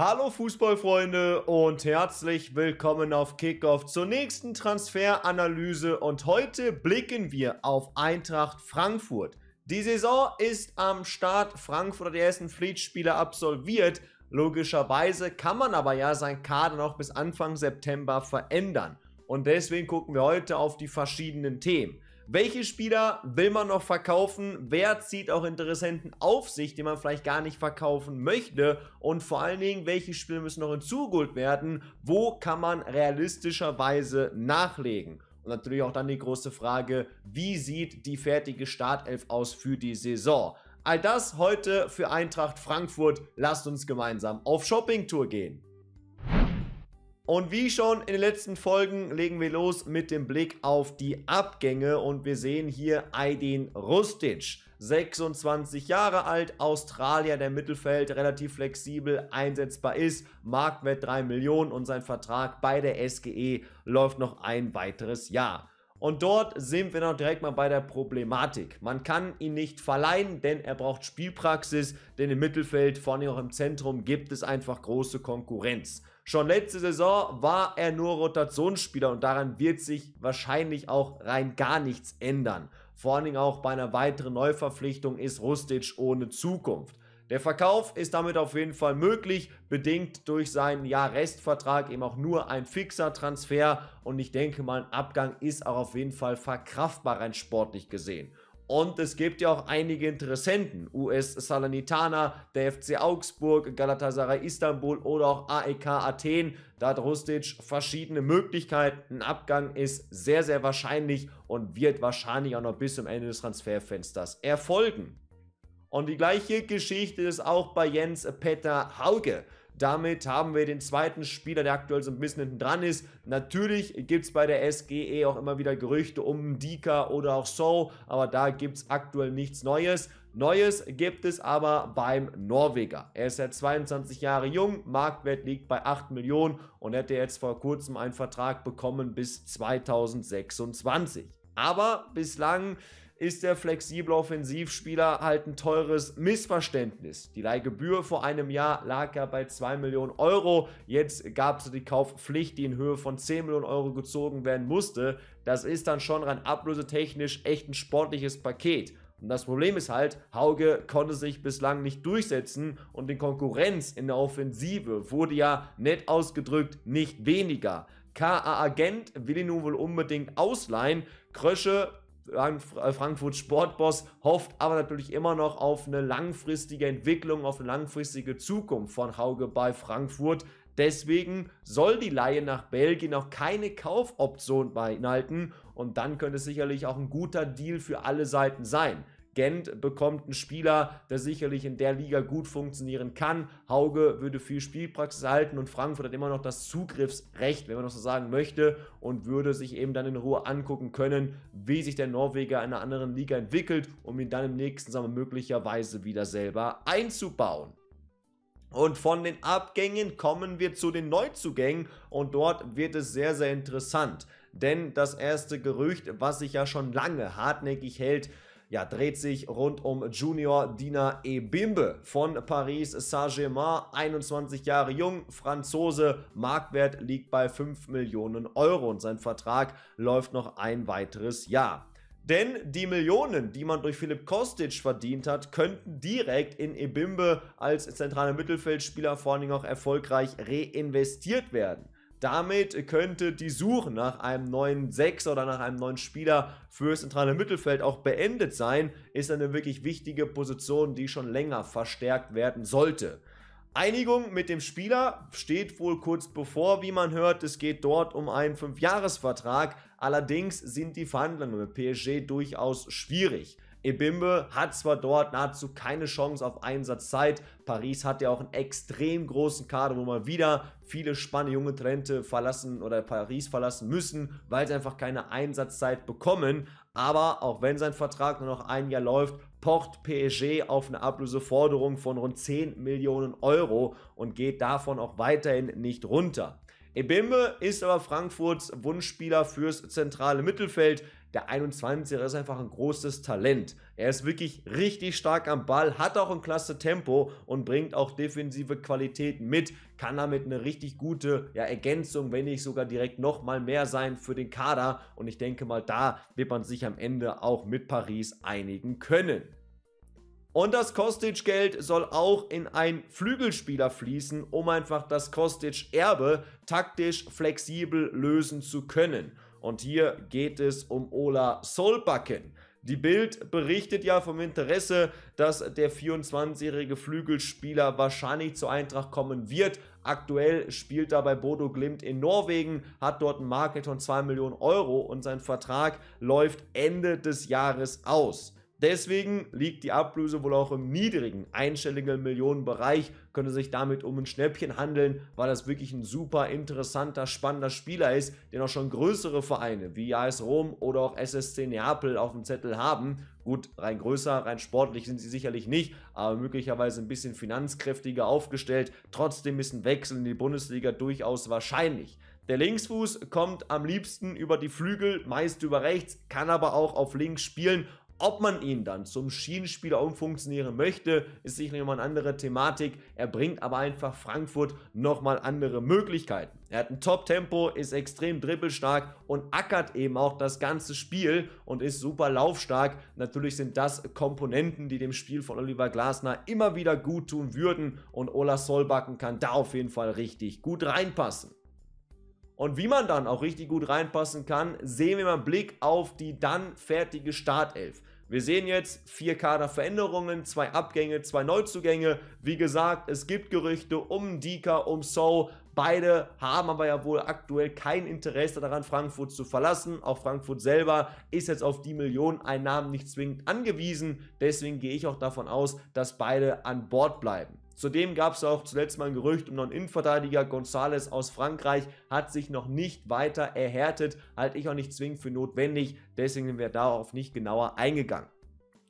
Hallo Fußballfreunde und herzlich willkommen auf Kickoff zur nächsten Transferanalyse und heute blicken wir auf Eintracht Frankfurt. Die Saison ist am Start, Frankfurt hat die ersten Fleet-Spiele absolviert. Logischerweise kann man aber ja sein Kader noch bis Anfang September verändern. Und deswegen gucken wir heute auf die verschiedenen Themen. Welche Spieler will man noch verkaufen? Wer zieht auch Interessenten auf sich, die man vielleicht gar nicht verkaufen möchte? Und vor allen Dingen, welche Spiele müssen noch hinzugeholt werden? Wo kann man realistischerweise nachlegen? Und natürlich auch dann die große Frage, wie sieht die fertige Startelf aus für die Saison? All das heute für Eintracht Frankfurt. Lasst uns gemeinsam auf Shoppingtour gehen. Und wie schon in den letzten Folgen legen wir los mit dem Blick auf die Abgänge und wir sehen hier Aydin Rustic. 26 Jahre alt, Australier, der Mittelfeld relativ flexibel einsetzbar ist, Marktwert 3 Millionen und sein Vertrag bei der SGE läuft noch ein weiteres Jahr. Und dort sind wir noch direkt mal bei der Problematik. Man kann ihn nicht verleihen, denn er braucht Spielpraxis, denn im Mittelfeld, vor allem auch im Zentrum, gibt es einfach große Konkurrenz. Schon letzte Saison war er nur Rotationsspieler und daran wird sich wahrscheinlich auch rein gar nichts ändern. Vor allen Dingen auch bei einer weiteren Neuverpflichtung ist Rustic ohne Zukunft. Der Verkauf ist damit auf jeden Fall möglich, bedingt durch seinen ja, Restvertrag eben auch nur ein fixer Transfer und ich denke mal, ein Abgang ist auch auf jeden Fall verkraftbar rein sportlich gesehen. Und es gibt ja auch einige Interessenten. US Salanitana, der FC Augsburg, Galatasaray Istanbul oder auch AEK Athen. Da hat Rustic verschiedene Möglichkeiten. Ein Abgang ist sehr, sehr wahrscheinlich und wird wahrscheinlich auch noch bis zum Ende des Transferfensters erfolgen. Und die gleiche Geschichte ist auch bei Jens Petter Hauge. Damit haben wir den zweiten Spieler, der aktuell so ein bisschen hinten dran ist. Natürlich gibt es bei der SGE auch immer wieder Gerüchte um Dika oder auch So, aber da gibt es aktuell nichts Neues. Neues gibt es aber beim Norweger. Er ist ja 22 Jahre jung, Marktwert liegt bei 8 Millionen und hätte jetzt vor kurzem einen Vertrag bekommen bis 2026. Aber bislang ist der flexible Offensivspieler halt ein teures Missverständnis. Die Leihgebühr vor einem Jahr lag ja bei 2 Millionen Euro. Jetzt gab es die Kaufpflicht, die in Höhe von 10 Millionen Euro gezogen werden musste. Das ist dann schon rein ablösetechnisch echt ein sportliches Paket. Und das Problem ist halt, Hauge konnte sich bislang nicht durchsetzen und die Konkurrenz in der Offensive wurde ja nett ausgedrückt nicht weniger. KA Agent will ihn nun wohl unbedingt ausleihen. Krösche äh, Frankfurt Sportboss hofft aber natürlich immer noch auf eine langfristige Entwicklung, auf eine langfristige Zukunft von Hauge bei Frankfurt. Deswegen soll die Laie nach Belgien auch keine Kaufoption beinhalten und dann könnte es sicherlich auch ein guter Deal für alle Seiten sein. Gent bekommt einen Spieler, der sicherlich in der Liga gut funktionieren kann. Hauge würde viel Spielpraxis erhalten und Frankfurt hat immer noch das Zugriffsrecht, wenn man das so sagen möchte, und würde sich eben dann in Ruhe angucken können, wie sich der Norweger in einer anderen Liga entwickelt, um ihn dann im nächsten Sommer möglicherweise wieder selber einzubauen. Und von den Abgängen kommen wir zu den Neuzugängen und dort wird es sehr, sehr interessant. Denn das erste Gerücht, was sich ja schon lange hartnäckig hält, ja, dreht sich rund um Junior Dina Ebimbe von Paris Saint-Germain, 21 Jahre jung, Franzose, Marktwert liegt bei 5 Millionen Euro und sein Vertrag läuft noch ein weiteres Jahr. Denn die Millionen, die man durch Philipp Kostic verdient hat, könnten direkt in Ebimbe als zentraler Mittelfeldspieler vor allen Dingen auch erfolgreich reinvestiert werden. Damit könnte die Suche nach einem neuen Sechser oder nach einem neuen Spieler für das zentrale Mittelfeld auch beendet sein. Ist eine wirklich wichtige Position, die schon länger verstärkt werden sollte. Einigung mit dem Spieler steht wohl kurz bevor, wie man hört. Es geht dort um einen Fünfjahresvertrag. Allerdings sind die Verhandlungen mit PSG durchaus schwierig. Ebimbe hat zwar dort nahezu keine Chance auf Einsatzzeit. Paris hat ja auch einen extrem großen Kader, wo man wieder viele spannende junge Talente verlassen oder Paris verlassen müssen, weil sie einfach keine Einsatzzeit bekommen. Aber auch wenn sein Vertrag nur noch ein Jahr läuft, pocht PSG auf eine Ablöseforderung von rund 10 Millionen Euro und geht davon auch weiterhin nicht runter. Ebimbe ist aber Frankfurts Wunschspieler fürs zentrale Mittelfeld. Der 21er ist einfach ein großes Talent. Er ist wirklich richtig stark am Ball, hat auch ein klasse Tempo und bringt auch defensive Qualitäten mit. Kann damit eine richtig gute ja, Ergänzung, wenn nicht sogar direkt nochmal mehr sein für den Kader. Und ich denke mal, da wird man sich am Ende auch mit Paris einigen können. Und das Kostic-Geld soll auch in einen Flügelspieler fließen, um einfach das Kostic-Erbe taktisch flexibel lösen zu können. Und hier geht es um Ola Solbakken. Die Bild berichtet ja vom Interesse, dass der 24-jährige Flügelspieler wahrscheinlich zur Eintracht kommen wird. Aktuell spielt er bei Bodo Glimt in Norwegen, hat dort ein Market von 2 Millionen Euro und sein Vertrag läuft Ende des Jahres aus. Deswegen liegt die Ablöse wohl auch im niedrigen, einstelligen Millionenbereich. Könnte sich damit um ein Schnäppchen handeln, weil das wirklich ein super interessanter, spannender Spieler ist, den auch schon größere Vereine wie AS Rom oder auch SSC Neapel auf dem Zettel haben. Gut, rein größer, rein sportlich sind sie sicherlich nicht, aber möglicherweise ein bisschen finanzkräftiger aufgestellt. Trotzdem ist ein Wechsel in die Bundesliga durchaus wahrscheinlich. Der Linksfuß kommt am liebsten über die Flügel, meist über rechts, kann aber auch auf links spielen ob man ihn dann zum Schienenspieler umfunktionieren möchte, ist sicherlich nochmal eine andere Thematik. Er bringt aber einfach Frankfurt nochmal andere Möglichkeiten. Er hat ein Top-Tempo, ist extrem dribbelstark und ackert eben auch das ganze Spiel und ist super laufstark. Natürlich sind das Komponenten, die dem Spiel von Oliver Glasner immer wieder gut tun würden und Ola Solbakken kann da auf jeden Fall richtig gut reinpassen. Und wie man dann auch richtig gut reinpassen kann, sehen wir mal einen Blick auf die dann fertige Startelf. Wir sehen jetzt vier Kaderveränderungen, zwei Abgänge, zwei Neuzugänge. Wie gesagt, es gibt Gerüchte um Dika, um So. Beide haben aber ja wohl aktuell kein Interesse daran, Frankfurt zu verlassen. Auch Frankfurt selber ist jetzt auf die Millioneneinnahmen nicht zwingend angewiesen. Deswegen gehe ich auch davon aus, dass beide an Bord bleiben. Zudem gab es auch zuletzt mal ein Gerücht um noch einen Innenverteidiger. González aus Frankreich hat sich noch nicht weiter erhärtet, halte ich auch nicht zwingend für notwendig. Deswegen sind wir darauf nicht genauer eingegangen.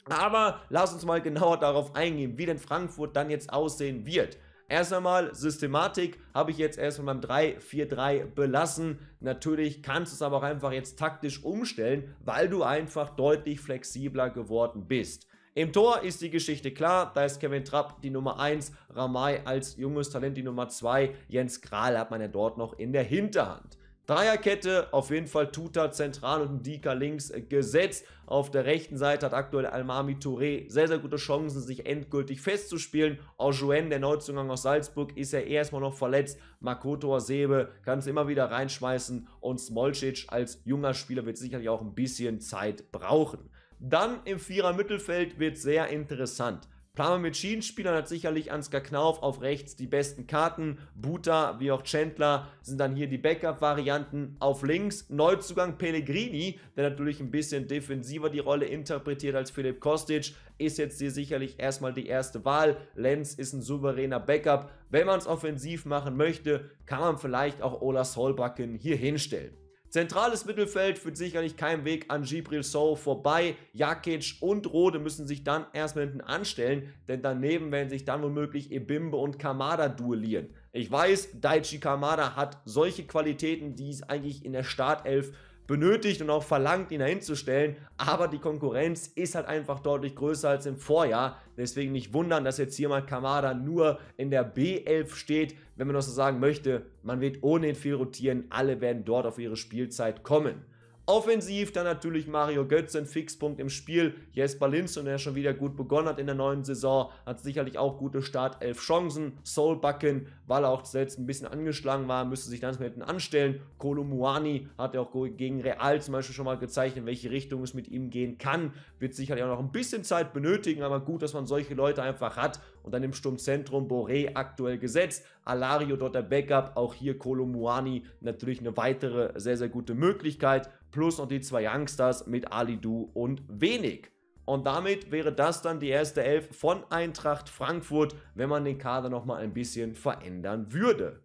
Aber lass uns mal genauer darauf eingehen, wie denn Frankfurt dann jetzt aussehen wird. Erst einmal Systematik habe ich jetzt erstmal beim 3-4-3 belassen. Natürlich kannst du es aber auch einfach jetzt taktisch umstellen, weil du einfach deutlich flexibler geworden bist. Im Tor ist die Geschichte klar. Da ist Kevin Trapp die Nummer 1, Ramay als junges Talent die Nummer 2. Jens Kral hat man ja dort noch in der Hinterhand. Dreierkette, auf jeden Fall Tuta zentral und Dika links gesetzt. Auf der rechten Seite hat aktuell Almami Touré sehr, sehr gute Chancen, sich endgültig festzuspielen. Aujouin, der Neuzugang aus Salzburg, ist ja erstmal noch verletzt. Makoto Sebe kann es immer wieder reinschmeißen und Smolcic als junger Spieler wird sicherlich auch ein bisschen Zeit brauchen. Dann im Vierer-Mittelfeld wird sehr interessant. Planer mit Schienenspielern hat sicherlich Ansgar Knauf auf rechts die besten Karten. Buta wie auch Chandler sind dann hier die Backup-Varianten. Auf links Neuzugang Pellegrini, der natürlich ein bisschen defensiver die Rolle interpretiert als Philipp Kostic, ist jetzt hier sicherlich erstmal die erste Wahl. Lenz ist ein souveräner Backup. Wenn man es offensiv machen möchte, kann man vielleicht auch Ola Solbakken hier hinstellen. Zentrales Mittelfeld führt sicherlich kein Weg an Gibril Sow vorbei. Jakic und Rode müssen sich dann erstmal hinten anstellen, denn daneben werden sich dann womöglich Ebimbe und Kamada duellieren. Ich weiß, Daichi Kamada hat solche Qualitäten, die es eigentlich in der Startelf benötigt und auch verlangt, ihn dahinzustellen. Aber die Konkurrenz ist halt einfach deutlich größer als im Vorjahr. Deswegen nicht wundern, dass jetzt hier mal Kamada nur in der B11 steht. Wenn man das so sagen möchte, man wird ohnehin viel rotieren. Alle werden dort auf ihre Spielzeit kommen. Offensiv dann natürlich Mario Götze, ein Fixpunkt im Spiel. Jesper Linz der schon wieder gut begonnen hat in der neuen Saison, hat sicherlich auch gute Startelf Chancen. Soulbucken, weil er auch selbst ein bisschen angeschlagen war, müsste sich dann hinten anstellen. Kolumuani hat ja auch gegen Real zum Beispiel schon mal gezeichnet, in welche Richtung es mit ihm gehen kann. Wird sicherlich auch noch ein bisschen Zeit benötigen, aber gut, dass man solche Leute einfach hat und dann im Sturmzentrum Boré aktuell gesetzt. Alario dort der Backup. Auch hier Kolomuani natürlich eine weitere sehr, sehr gute Möglichkeit. Plus noch die zwei Youngsters mit Alidu und Wenig. Und damit wäre das dann die erste Elf von Eintracht Frankfurt, wenn man den Kader nochmal ein bisschen verändern würde.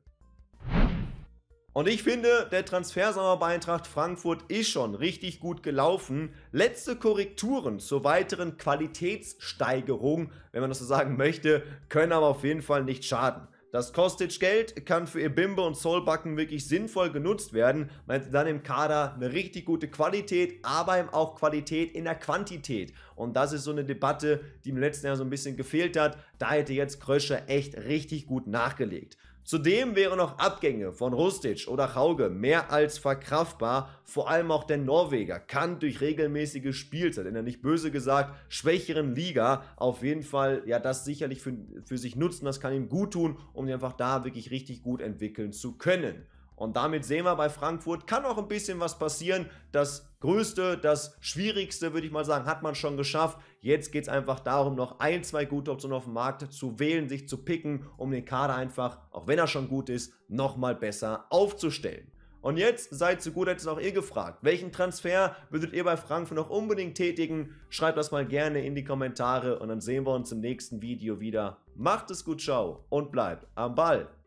Und ich finde, der Transfersommer bei Eintracht Frankfurt ist schon richtig gut gelaufen. Letzte Korrekturen zur weiteren Qualitätssteigerung, wenn man das so sagen möchte, können aber auf jeden Fall nicht schaden. Das Kostic Geld kann für ihr Bimbe und Solbacken wirklich sinnvoll genutzt werden, weil sie dann im Kader eine richtig gute Qualität, aber eben auch Qualität in der Quantität. Und das ist so eine Debatte, die im letzten Jahr so ein bisschen gefehlt hat. Da hätte jetzt Kröscher echt richtig gut nachgelegt. Zudem wären auch Abgänge von Rustic oder Hauge mehr als verkraftbar, vor allem auch der Norweger kann durch regelmäßige Spielzeit in der nicht böse gesagt schwächeren Liga auf jeden Fall ja das sicherlich für, für sich nutzen, das kann ihm gut tun, um ihn einfach da wirklich richtig gut entwickeln zu können. Und damit sehen wir bei Frankfurt, kann auch ein bisschen was passieren. Das Größte, das Schwierigste, würde ich mal sagen, hat man schon geschafft. Jetzt geht es einfach darum, noch ein, zwei gute Optionen auf dem Markt zu wählen, sich zu picken, um den Kader einfach, auch wenn er schon gut ist, nochmal besser aufzustellen. Und jetzt seid so gut, hättet auch ihr gefragt. Welchen Transfer würdet ihr bei Frankfurt noch unbedingt tätigen? Schreibt das mal gerne in die Kommentare und dann sehen wir uns im nächsten Video wieder. Macht es gut, ciao und bleibt am Ball.